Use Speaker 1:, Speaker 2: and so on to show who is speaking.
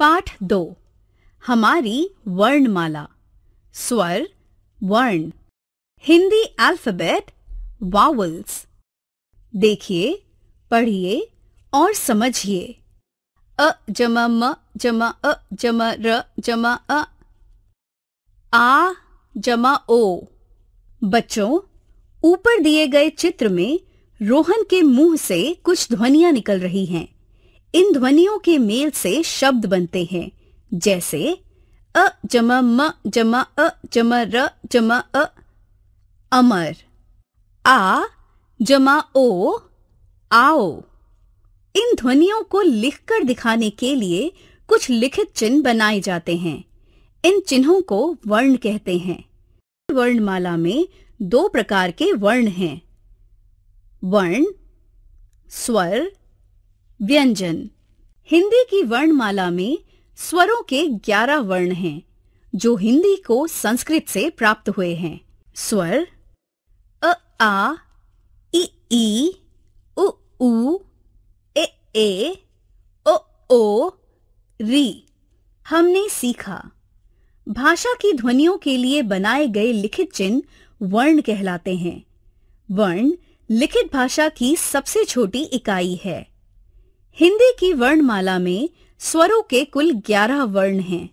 Speaker 1: पाठ दो हमारी वर्णमाला स्वर वर्ण हिंदी अल्फाबेट वावल्स देखिए पढ़िए और समझिए अ जमा म जमा अ जमा र जमा अ आ जमा ओ बच्चों ऊपर दिए गए चित्र में रोहन के मुंह से कुछ ध्वनियां निकल रही हैं इन ध्वनियों के मेल से शब्द बनते हैं जैसे अ जमा म जमा अ जमा र जमा अ अमर आ जमा ओ आओ इन ध्वनियों को लिखकर दिखाने के लिए कुछ लिखित चिन्ह बनाए जाते हैं इन चिन्हों को वर्ण कहते हैं वर्णमाला में दो प्रकार के वर्ण हैं वर्ण स्वर व्यंजन हिंदी की वर्णमाला में स्वरों के 11 वर्ण हैं जो हिंदी को संस्कृत से प्राप्त हुए हैं स्वर अ आ इ ई उ ऊ ए ए ओ ओ री हमने सीखा भाषा की ध्वनियों के लिए बनाए गए लिखित चिन्ह वर्ण कहलाते हैं वर्ण लिखित भाषा की सबसे छोटी इकाई है हिंदी की वर्णमाला में स्वरों के कुल 11 वर्ण हैं